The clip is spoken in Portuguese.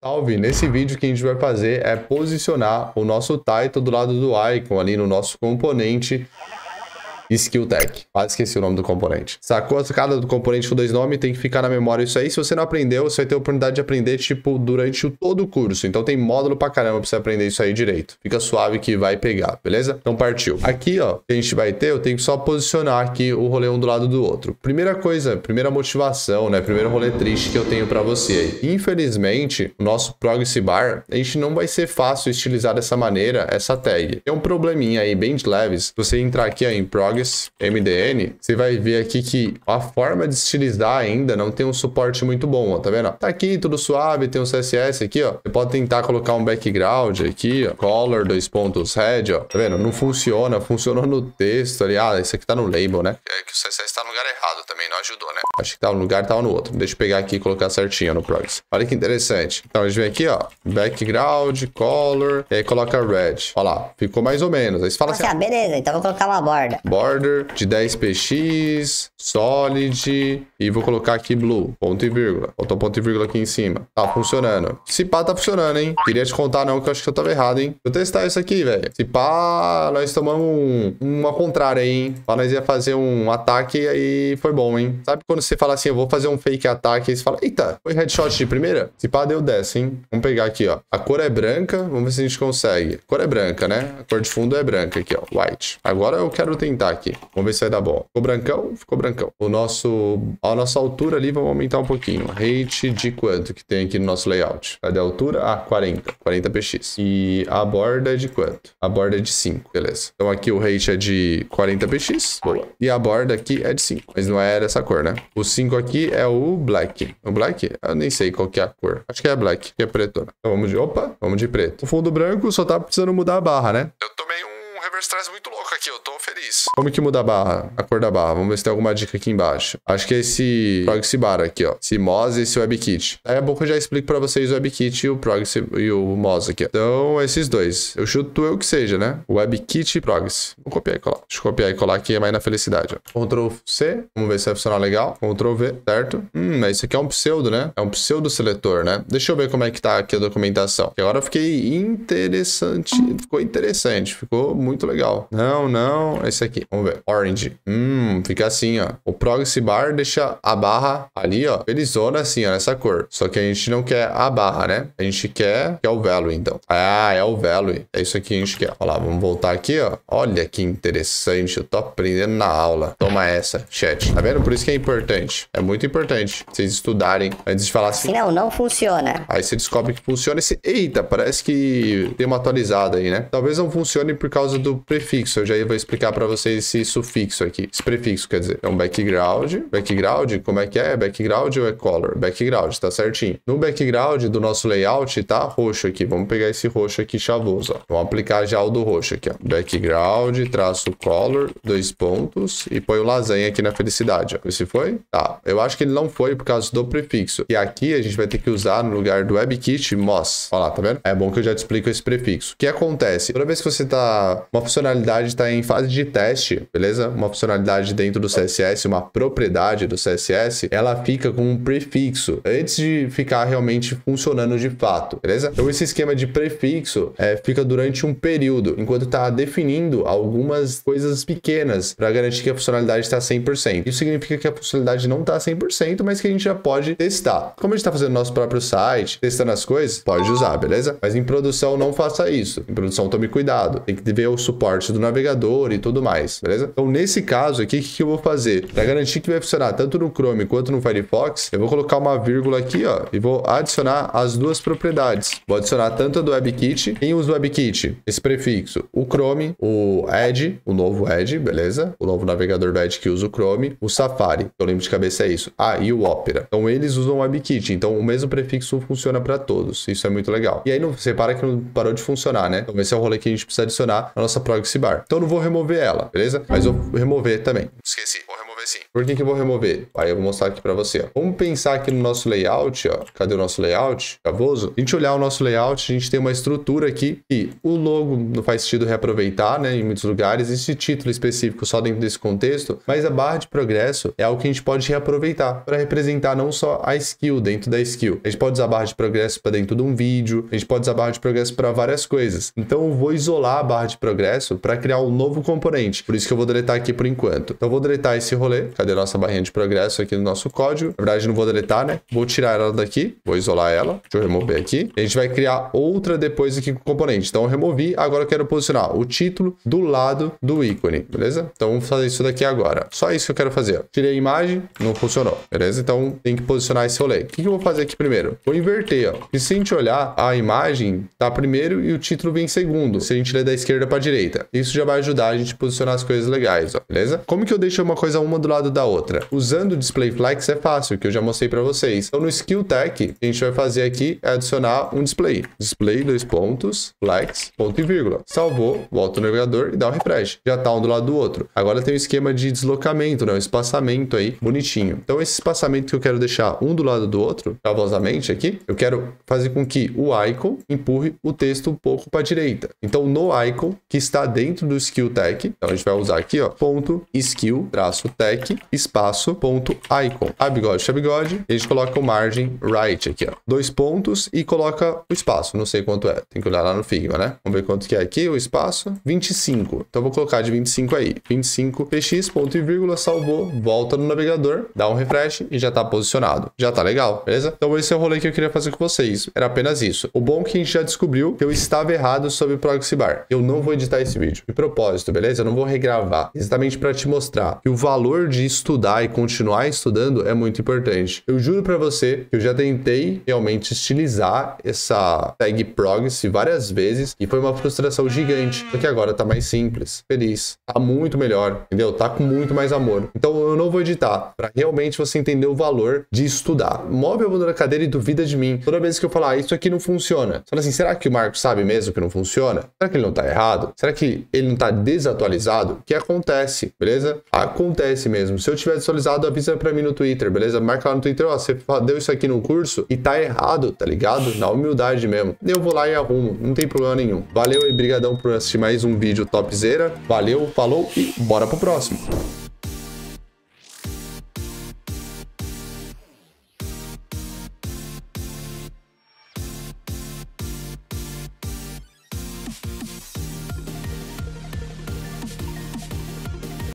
Salve! Nesse vídeo o que a gente vai fazer é posicionar o nosso title do lado do icon ali no nosso componente Skill Tech. Quase ah, esqueci o nome do componente. Sacou a sacada do componente com dois nomes? Tem que ficar na memória isso aí. Se você não aprendeu, você vai ter a oportunidade de aprender, tipo, durante o todo o curso. Então tem módulo pra caramba pra você aprender isso aí direito. Fica suave que vai pegar, beleza? Então partiu. Aqui, ó, que a gente vai ter, eu tenho que só posicionar aqui o rolê um do lado do outro. Primeira coisa, primeira motivação, né? Primeiro rolê triste que eu tenho para você aí. Infelizmente, o nosso Progress Bar, a gente não vai ser fácil estilizar dessa maneira essa tag. É um probleminha aí, bem de leves. Se você entrar aqui ó, em Progress blogs MDN, você vai ver aqui que a forma de estilizar ainda não tem um suporte muito bom, ó, tá vendo? Tá aqui tudo suave, tem um CSS aqui, ó. Você pode tentar colocar um background aqui, ó, color, dois pontos, red, ó. Tá vendo? Não funciona, funcionou no texto ali. Ah, isso aqui tá no label, né? É que o CSS tá no lugar errado também, não ajudou, né? Acho que tá um lugar, tava tá no outro. Deixa eu pegar aqui e colocar certinho no progs. Olha que interessante. Então, a gente vem aqui, ó, background, color, e aí coloca red. Ó lá, ficou mais ou menos. Aí você fala ah, assim... Ah, beleza, então vou colocar uma borda. Borda border de 10px, solid, e vou colocar aqui blue, ponto e vírgula. Faltou ponto e vírgula aqui em cima. Tá funcionando. Se pá, tá funcionando, hein? Queria te contar não, que eu acho que eu tava errado, hein? Deixa eu testar isso aqui, velho. Se pá, nós tomamos um, uma contrária hein? Pá, nós ia fazer um ataque e aí foi bom, hein? Sabe quando você fala assim, eu vou fazer um fake ataque, aí você fala, eita, foi headshot de primeira? Se pá, deu 10, hein? Vamos pegar aqui, ó. A cor é branca, vamos ver se a gente consegue. A cor é branca, né? A cor de fundo é branca aqui, ó. White. Agora eu quero tentar aqui. Vamos ver se vai dar bom. Ficou brancão? Ficou brancão. O nosso... A nossa altura ali, vamos aumentar um pouquinho. Rate de quanto que tem aqui no nosso layout? Cadê é a altura? Ah, 40. 40 px. E a borda é de quanto? A borda é de 5, beleza. Então aqui o rate é de 40 px. Boa. E a borda aqui é de 5. Mas não era é essa cor, né? O 5 aqui é o black. O black? Eu nem sei qual que é a cor. Acho que é black, que é preto. Né? Então vamos de... Opa, vamos de preto. O fundo branco só tá precisando mudar a barra, né? Eu tomei um reverse trás muito louco aqui. Eu tô isso. Como que muda a barra? A cor da barra. Vamos ver se tem alguma dica aqui embaixo. Acho que é esse Proxy Bar aqui, ó. Esse Moz e esse WebKit. Daí a pouco eu já explico pra vocês o WebKit e o Proxy e o Moz aqui, ó. Então, é esses dois. Eu chuto eu que seja, né? WebKit e Proxy. Vou copiar e colar. Deixa eu copiar e colar aqui, é mais na felicidade, ó. Ctrl C. Vamos ver se vai funcionar legal. Ctrl V, certo? Hum, mas isso aqui é um pseudo, né? É um pseudo seletor, né? Deixa eu ver como é que tá aqui a documentação. E agora eu fiquei interessante. Ficou interessante. Ficou muito legal. Não, não. Esse esse aqui. Vamos ver. Orange. Hum, fica assim, ó. O Proxy Bar deixa a barra ali, ó, felizona assim, ó, nessa cor. Só que a gente não quer a barra, né? A gente quer que é o value, então. Ah, é o value. É isso aqui que a gente quer. Olha lá, vamos voltar aqui, ó. Olha que interessante. Eu tô aprendendo na aula. Toma essa, chat. Tá vendo? Por isso que é importante. É muito importante vocês estudarem antes de falar assim. Não, não funciona. Aí você descobre que funciona esse... Eita, parece que tem uma atualizada aí, né? Talvez não funcione por causa do prefixo. Eu já vou explicar pra vocês esse sufixo aqui. Esse prefixo, quer dizer. é um background. Background, como é que é? Background ou é color? Background, tá certinho. No background do nosso layout, tá roxo aqui. Vamos pegar esse roxo aqui chavoso, ó. Vamos aplicar já o do roxo aqui, ó. Background, traço color, dois pontos. E põe o lasanha aqui na felicidade, ó. Esse foi? Tá. Eu acho que ele não foi por causa do prefixo. E aqui a gente vai ter que usar no lugar do WebKit, MOS. Olha lá, tá vendo? É bom que eu já te explico esse prefixo. O que acontece? Toda vez que você tá... Uma funcionalidade tá em fase de teste, beleza? Uma funcionalidade dentro do CSS, uma propriedade do CSS, ela fica com um prefixo antes de ficar realmente funcionando de fato, beleza? Então esse esquema de prefixo é, fica durante um período, enquanto está definindo algumas coisas pequenas para garantir que a funcionalidade está 100%. Isso significa que a funcionalidade não está 100%, mas que a gente já pode testar. Como a gente está fazendo nosso próprio site, testando as coisas, pode usar, beleza? Mas em produção não faça isso. Em produção tome cuidado. Tem que ver o suporte do navegador e tudo mais mais, beleza? Então, nesse caso aqui, o que, que eu vou fazer? Para garantir que vai funcionar tanto no Chrome quanto no Firefox, eu vou colocar uma vírgula aqui, ó, e vou adicionar as duas propriedades. Vou adicionar tanto a do WebKit, quem usa o WebKit, esse prefixo, o Chrome, o Edge, o novo Edge, beleza? O novo navegador do Edge que usa o Chrome, o Safari, eu então, lembro de cabeça é isso. Ah, e o Opera. Então, eles usam o WebKit, então o mesmo prefixo funciona para todos. Isso é muito legal. E aí, não, você para que não parou de funcionar, né? Então, esse é o rolê que a gente precisa adicionar na nossa proxy bar. Então, eu não vou remover ela lá, beleza? Mas eu vou remover também. Esqueci, vou remover assim. Por que, que eu vou remover? Aí eu vou mostrar aqui para você. Vamos pensar aqui no nosso layout, ó. Cadê o nosso layout? Cavoso. A gente olhar o nosso layout, a gente tem uma estrutura aqui que o logo não faz sentido reaproveitar, né? Em muitos lugares, esse título específico só dentro desse contexto, mas a barra de progresso é algo que a gente pode reaproveitar para representar não só a skill dentro da skill. A gente pode usar a barra de progresso para dentro de um vídeo, a gente pode usar a barra de progresso para várias coisas. Então eu vou isolar a barra de progresso para criar um novo componente. Por isso que eu vou deletar aqui por enquanto. Então eu vou deletar esse rolê ver. Cadê nossa barrinha de progresso aqui no nosso código? Na verdade, não vou deletar, né? Vou tirar ela daqui. Vou isolar ela. Deixa eu remover aqui. A gente vai criar outra depois aqui com o componente. Então, eu removi. Agora eu quero posicionar o título do lado do ícone, beleza? Então, vamos fazer isso daqui agora. Só isso que eu quero fazer. Tirei a imagem, não funcionou, beleza? Então, tem que posicionar esse rolê. O que, que eu vou fazer aqui primeiro? Vou inverter, ó. E se a gente olhar, a imagem tá primeiro e o título vem segundo. Se a gente ler da esquerda pra direita. Isso já vai ajudar a gente a posicionar as coisas legais, ó, beleza? Como que eu deixo uma coisa uma do lado da outra. Usando o display flex é fácil, que eu já mostrei para vocês. Então no skill tech, a gente vai fazer aqui é adicionar um display. Display, dois pontos, flex, ponto e vírgula. Salvou, volta no navegador e dá um refresh. Já tá um do lado do outro. Agora tem um esquema de deslocamento, né? Um espaçamento aí, bonitinho. Então esse espaçamento que eu quero deixar um do lado do outro, cavosamente aqui, eu quero fazer com que o icon empurre o texto um pouco para a direita. Então no icon, que está dentro do skill tech, então a gente vai usar aqui, ó, ponto, skill, traço, tech, espaço, ponto, icon. A bigode, a bigode, a gente coloca o margin right aqui, ó. Dois pontos e coloca o espaço. Não sei quanto é. Tem que olhar lá no Figma, né? Vamos ver quanto que é aqui o espaço. 25. Então vou colocar de 25 aí. 25 px, ponto e vírgula, salvou, volta no navegador, dá um refresh e já tá posicionado. Já tá legal, beleza? Então esse é o rolê que eu queria fazer com vocês. Era apenas isso. O bom é que a gente já descobriu que eu estava errado sobre o proxy bar. Eu não vou editar esse vídeo. De propósito, beleza? Eu não vou regravar. Exatamente para te mostrar que o valor valor de estudar e continuar estudando é muito importante. Eu juro para você que eu já tentei realmente estilizar essa tag progress várias vezes e foi uma frustração gigante, porque agora tá mais simples, feliz, tá muito melhor, entendeu? Tá com muito mais amor. Então eu não vou editar, para realmente você entender o valor de estudar. Move a bunda da cadeira e duvida de mim. Toda vez que eu falar, ah, isso aqui não funciona. Você fala assim, será que o Marcos sabe mesmo que não funciona? Será que ele não tá errado? Será que ele não tá desatualizado? O que acontece, beleza? Acontece esse mesmo. Se eu tiver visualizado, avisa pra mim no Twitter, beleza? Marca lá no Twitter, ó, você deu isso aqui no curso e tá errado, tá ligado? Na humildade mesmo. Eu vou lá e arrumo, não tem problema nenhum. Valeu e brigadão por assistir mais um vídeo topzera. Valeu, falou e bora pro próximo.